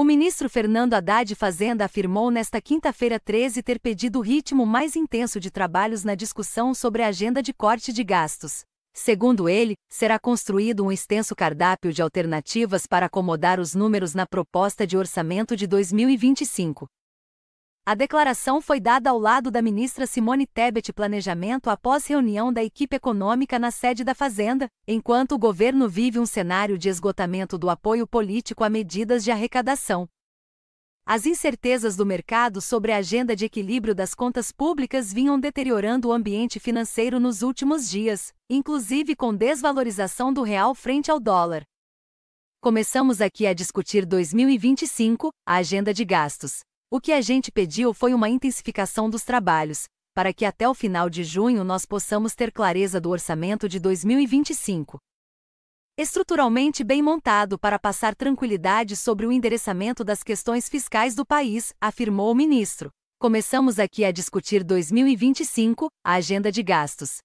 O ministro Fernando Haddad Fazenda afirmou nesta quinta-feira 13 ter pedido o ritmo mais intenso de trabalhos na discussão sobre a agenda de corte de gastos. Segundo ele, será construído um extenso cardápio de alternativas para acomodar os números na proposta de orçamento de 2025. A declaração foi dada ao lado da ministra Simone Tebet Planejamento após reunião da equipe econômica na sede da Fazenda, enquanto o governo vive um cenário de esgotamento do apoio político a medidas de arrecadação. As incertezas do mercado sobre a agenda de equilíbrio das contas públicas vinham deteriorando o ambiente financeiro nos últimos dias, inclusive com desvalorização do real frente ao dólar. Começamos aqui a discutir 2025, a agenda de gastos, o que a gente pediu foi uma intensificação dos trabalhos, para que até o final de junho nós possamos ter clareza do orçamento de 2025. Estruturalmente bem montado para passar tranquilidade sobre o endereçamento das questões fiscais do país, afirmou o ministro. Começamos aqui a discutir 2025, a agenda de gastos.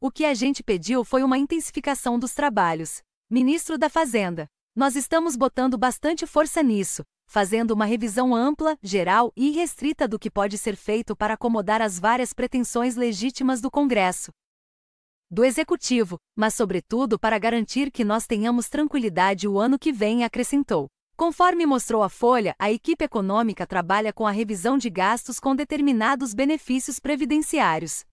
O que a gente pediu foi uma intensificação dos trabalhos. Ministro da Fazenda. Nós estamos botando bastante força nisso, fazendo uma revisão ampla, geral e restrita do que pode ser feito para acomodar as várias pretensões legítimas do Congresso do Executivo, mas sobretudo para garantir que nós tenhamos tranquilidade o ano que vem, acrescentou. Conforme mostrou a Folha, a equipe econômica trabalha com a revisão de gastos com determinados benefícios previdenciários.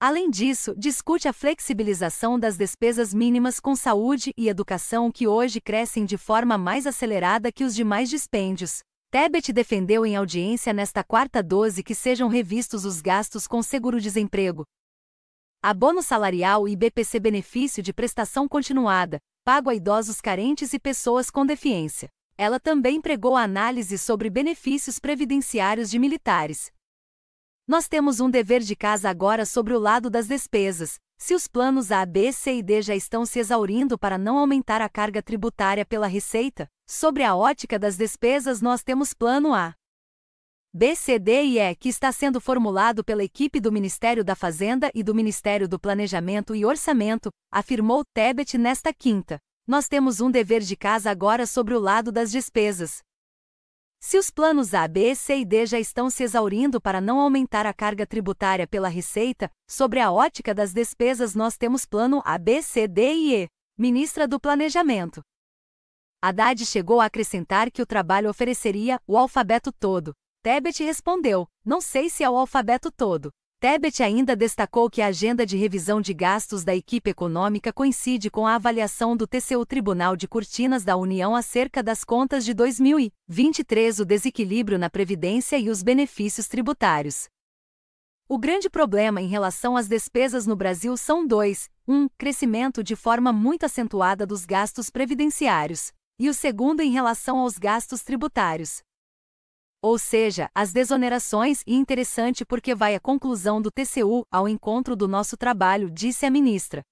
Além disso, discute a flexibilização das despesas mínimas com saúde e educação que hoje crescem de forma mais acelerada que os demais dispêndios. Tebet defendeu em audiência nesta quarta 12 que sejam revistos os gastos com seguro-desemprego, abono salarial e BPC benefício de prestação continuada, pago a idosos carentes e pessoas com deficiência. Ela também pregou a análise sobre benefícios previdenciários de militares, nós temos um dever de casa agora sobre o lado das despesas. Se os planos A, B, C e D já estão se exaurindo para não aumentar a carga tributária pela Receita, sobre a ótica das despesas nós temos plano A. B, C, D e E, que está sendo formulado pela equipe do Ministério da Fazenda e do Ministério do Planejamento e Orçamento, afirmou Tebet nesta quinta. Nós temos um dever de casa agora sobre o lado das despesas. Se os planos A, B, C e D já estão se exaurindo para não aumentar a carga tributária pela Receita, sobre a ótica das despesas nós temos plano A, B, C, D e E. Ministra do Planejamento. Haddad chegou a acrescentar que o trabalho ofereceria o alfabeto todo. Tebet respondeu: Não sei se é o alfabeto todo. Tebet ainda destacou que a agenda de revisão de gastos da equipe econômica coincide com a avaliação do TCU Tribunal de Cortinas da União acerca das contas de 2023, o desequilíbrio na Previdência e os benefícios tributários. O grande problema em relação às despesas no Brasil são dois: um, crescimento de forma muito acentuada dos gastos previdenciários, e o segundo em relação aos gastos tributários. Ou seja, as desonerações e interessante porque vai à conclusão do TCU, ao encontro do nosso trabalho, disse a ministra.